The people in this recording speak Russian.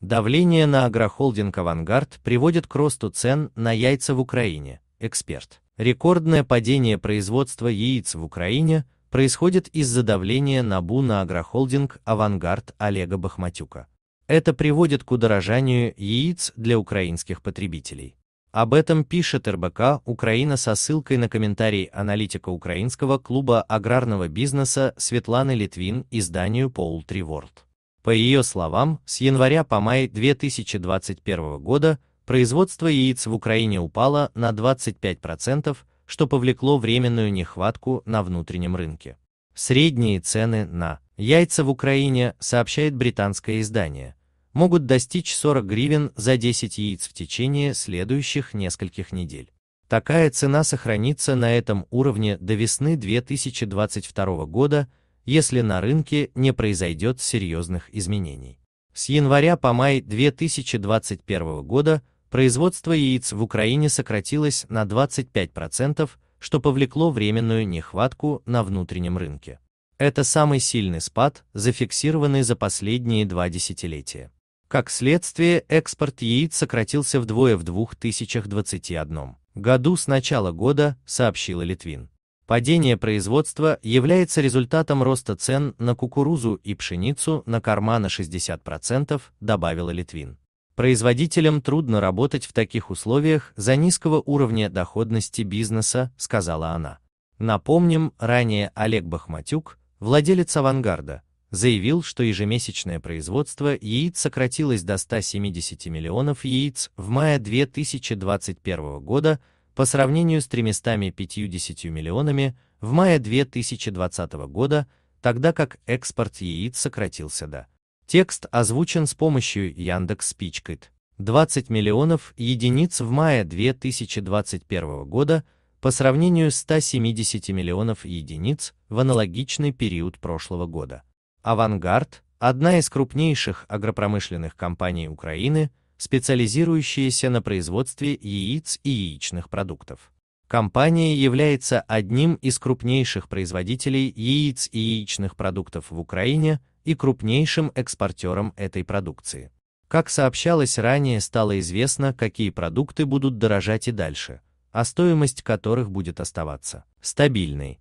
Давление на агрохолдинг «Авангард» приводит к росту цен на яйца в Украине, эксперт. Рекордное падение производства яиц в Украине происходит из-за давления на бу на агрохолдинг «Авангард» Олега Бахматюка. Это приводит к удорожанию яиц для украинских потребителей. Об этом пишет РБК «Украина» со ссылкой на комментарий аналитика Украинского клуба аграрного бизнеса Светланы Литвин изданию Poultry World. По ее словам, с января по май 2021 года производство яиц в Украине упало на 25%, что повлекло временную нехватку на внутреннем рынке. Средние цены на яйца в Украине, сообщает британское издание, могут достичь 40 гривен за 10 яиц в течение следующих нескольких недель. Такая цена сохранится на этом уровне до весны 2022 года, если на рынке не произойдет серьезных изменений. С января по май 2021 года производство яиц в Украине сократилось на 25%, что повлекло временную нехватку на внутреннем рынке. Это самый сильный спад, зафиксированный за последние два десятилетия. Как следствие, экспорт яиц сократился вдвое в 2021 году с начала года, сообщила Литвин. Падение производства является результатом роста цен на кукурузу и пшеницу на корма на 60%, добавила Литвин. Производителям трудно работать в таких условиях за низкого уровня доходности бизнеса, сказала она. Напомним, ранее Олег Бахматюк, владелец «Авангарда», заявил, что ежемесячное производство яиц сократилось до 170 миллионов яиц в мае 2021 года, по сравнению с 350 миллионами в мае 2020 года, тогда как экспорт яиц сократился до. Текст озвучен с помощью Яндекс Спичкит. 20 миллионов единиц в мае 2021 года по сравнению с 170 миллионов единиц в аналогичный период прошлого года. «Авангард» – одна из крупнейших агропромышленных компаний Украины – специализирующиеся на производстве яиц и яичных продуктов. Компания является одним из крупнейших производителей яиц и яичных продуктов в Украине и крупнейшим экспортером этой продукции. Как сообщалось ранее, стало известно, какие продукты будут дорожать и дальше, а стоимость которых будет оставаться стабильной.